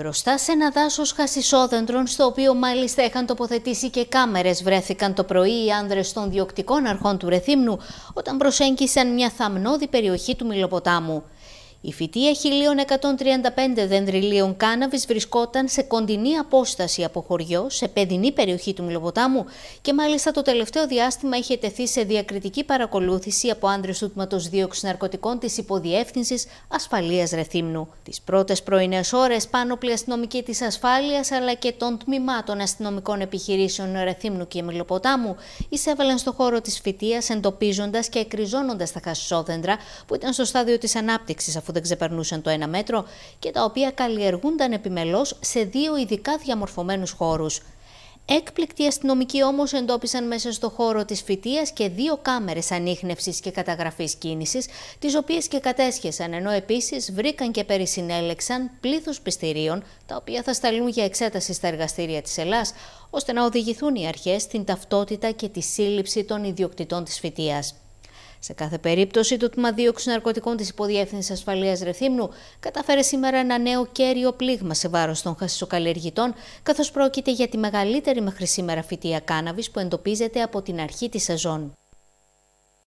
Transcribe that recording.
Μπροστά σε ένα δάσος χασισόδεντρων, στο οποίο μάλιστα είχαν τοποθετήσει και κάμερες, βρέθηκαν το πρωί οι άνδρες των διοκτικών αρχών του Ρεθύμνου, όταν προσέγγισαν μια θαμνώδη περιοχή του Μιλοποτάμου. Η φυτεία 1135 δεντριλίων κάναβης βρισκόταν σε κοντινή απόσταση από χωριό, σε παιδινή περιοχή του Μιλοποτάμου και μάλιστα το τελευταίο διάστημα είχε τεθεί σε διακριτική παρακολούθηση από άντρες του τμήματος δίωξης ναρκωτικών της Υποδιεύθυνσης Ασφαλείας Ρεθύμνου. Τις πρώτες πρωινές ώρες πάνωπλοι αστυνομικοί της ασφάλειας αλλά και των τμήματων αστυνομικών επιχειρήσεων Ρεθύμνου και Μιλοποτάμου εισέβαλαν στο χώρο της φυτείας εντοπίζοντας και εκριζώνοντας τα χασισόδεντρα που ήταν στο στάδιο της ανάπτυξης αφού δεν ξεπερνούσαν το ένα μέτρο και τα οποία καλλιεργούνταν επιμελώς σε δύο ειδικά διαμορφωμένους χώρους. Έκπληκτοι αστυνομικοί όμως εντόπισαν μέσα στο χώρο της φυτίας και δύο κάμερες ανείχνευσης και καταγραφής κίνησης, τις οποίες και κατέσχεσαν, ενώ επίσης βρήκαν και περισυνέλεξαν πλήθος πιστηρίων, τα οποία θα σταλούν για εξέταση στα εργαστήρια της Ελλάς, ώστε να οδηγηθούν οι αρχές στην ταυτότητα και τη σύλληψη των ιδιοκτητών της φοιτεία. Σε κάθε περίπτωση, το τμήμα δίωξης ναρκωτικών της Υποδιεύθυνσης Ασφαλείας Ρεθύμνου καταφέρε σήμερα ένα νέο κέριο πλήγμα σε βάρος των χασισοκαλλιεργητών, καθώς πρόκειται για τη μεγαλύτερη μέχρι σήμερα φυτία κάναβης που εντοπίζεται από την αρχή της σεζόν.